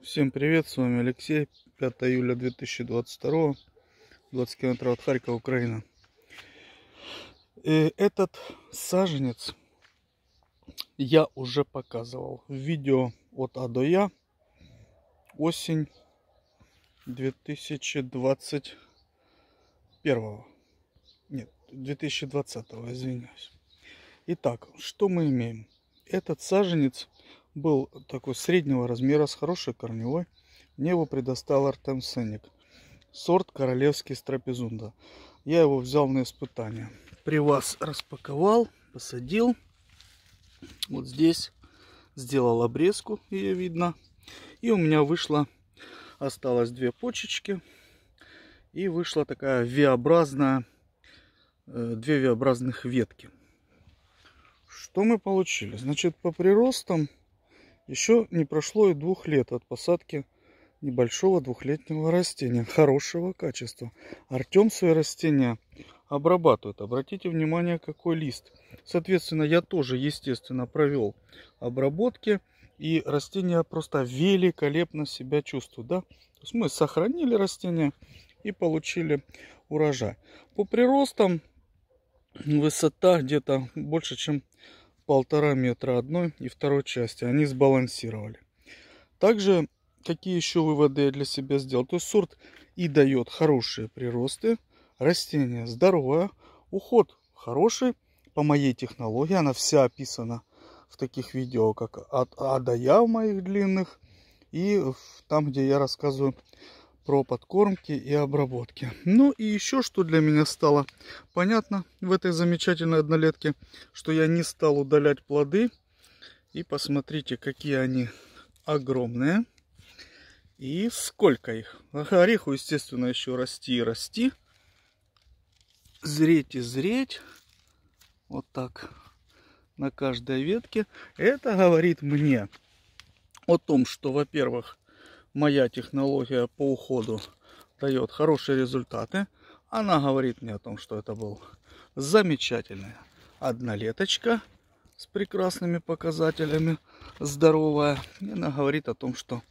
Всем привет, с вами Алексей, 5 июля 2022, 20 километров от Харькова, Украина. И этот саженец я уже показывал в видео от А до Я, осень 2021, нет, 2020, извиняюсь. Итак, что мы имеем? Этот саженец был такой среднего размера, с хорошей корневой. Мне его предоставил Артем Сенник. Сорт королевский страпезунда. Я его взял на испытание. При вас распаковал, посадил. Вот здесь сделал обрезку, ее видно. И у меня вышло, осталось две почечки. И вышла такая V-образная, э, две V-образных ветки. Что мы получили? Значит, по приростам еще не прошло и двух лет от посадки небольшого двухлетнего растения, хорошего качества. Артем свои растения обрабатывает. Обратите внимание, какой лист. Соответственно, я тоже, естественно, провел обработки. И растения просто великолепно себя чувствуют. Да? То есть мы сохранили растения и получили урожай. По приростам высота где-то больше, чем полтора метра одной и второй части. Они сбалансировали. Также, какие еще выводы я для себя сделал? То есть сорт и дает хорошие приросты. Растение здоровое. Уход хороший. По моей технологии она вся описана в таких видео, как от А до Я в моих длинных. И там, где я рассказываю про подкормки и обработки. Ну и еще что для меня стало понятно в этой замечательной однолетке, что я не стал удалять плоды. И посмотрите, какие они огромные. И сколько их. Ореху, естественно, еще расти и расти. Зреть и зреть. Вот так на каждой ветке. Это говорит мне о том, что, во-первых, моя технология по уходу дает хорошие результаты, она говорит мне о том, что это был замечательная однолеточка с прекрасными показателями, здоровая. И она говорит о том, что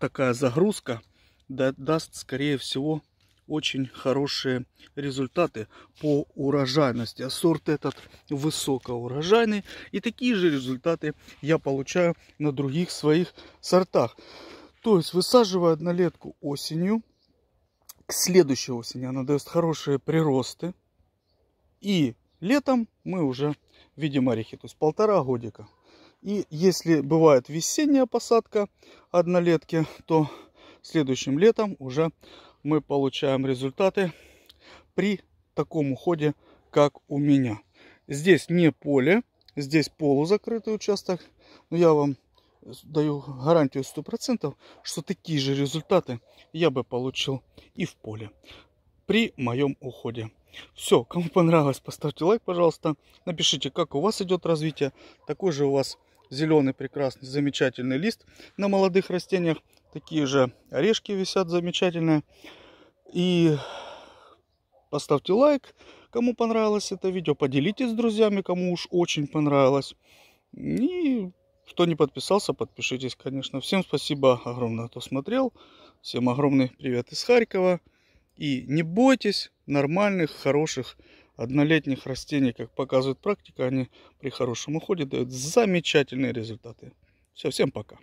такая загрузка даст, скорее всего, очень хорошие результаты по урожайности. А сорт этот высокоурожайный. И такие же результаты я получаю на других своих сортах. То есть высаживая однолетку осенью, к следующей осени она дает хорошие приросты. И летом мы уже видим орехи, то есть полтора годика. И если бывает весенняя посадка однолетки, то следующим летом уже мы получаем результаты при таком уходе, как у меня. Здесь не поле, здесь полузакрытый участок. Но я вам даю гарантию сто процентов, что такие же результаты я бы получил и в поле при моем уходе. Все, кому понравилось, поставьте лайк, пожалуйста. Напишите, как у вас идет развитие. Такой же у вас зеленый, прекрасный, замечательный лист на молодых растениях. Такие же орешки висят замечательные. И поставьте лайк, кому понравилось это видео. Поделитесь с друзьями, кому уж очень понравилось. И кто не подписался, подпишитесь, конечно. Всем спасибо огромное, кто смотрел. Всем огромный привет из Харькова. И не бойтесь нормальных, хороших, однолетних растений, как показывает практика, они при хорошем уходе дают замечательные результаты. Все, всем пока.